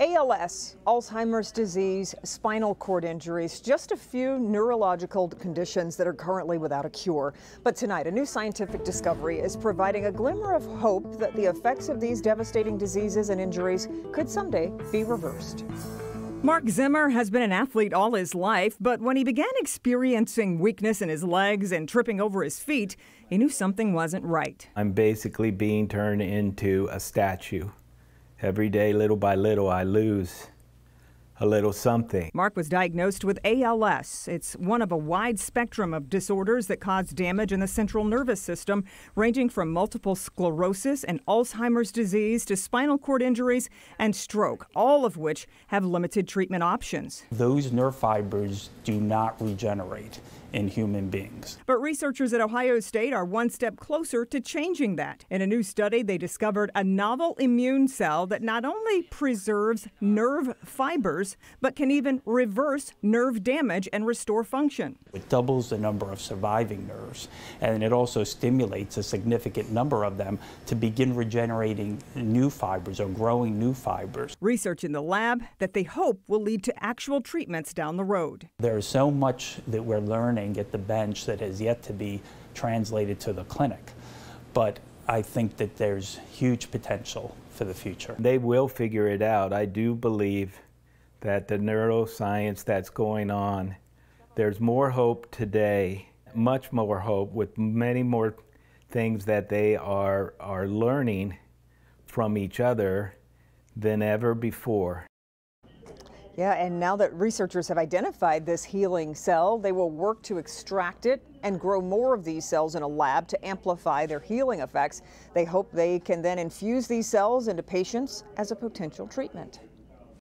ALS, Alzheimer's disease, spinal cord injuries, just a few neurological conditions that are currently without a cure. But tonight, a new scientific discovery is providing a glimmer of hope that the effects of these devastating diseases and injuries could someday be reversed. Mark Zimmer has been an athlete all his life, but when he began experiencing weakness in his legs and tripping over his feet, he knew something wasn't right. I'm basically being turned into a statue. Every day, little by little, I lose a little something. Mark was diagnosed with ALS. It's one of a wide spectrum of disorders that cause damage in the central nervous system, ranging from multiple sclerosis and Alzheimer's disease to spinal cord injuries and stroke, all of which have limited treatment options. Those nerve fibers do not regenerate in human beings. But researchers at Ohio State are one step closer to changing that. In a new study, they discovered a novel immune cell that not only preserves nerve fibers, but can even reverse nerve damage and restore function. It doubles the number of surviving nerves, and it also stimulates a significant number of them to begin regenerating new fibers or growing new fibers. Research in the lab that they hope will lead to actual treatments down the road. There's so much that we're learning at the bench that has yet to be translated to the clinic, but I think that there's huge potential for the future. They will figure it out. I do believe that the neuroscience that's going on, there's more hope today, much more hope, with many more things that they are, are learning from each other than ever before. Yeah, and now that researchers have identified this healing cell, they will work to extract it and grow more of these cells in a lab to amplify their healing effects. They hope they can then infuse these cells into patients as a potential treatment.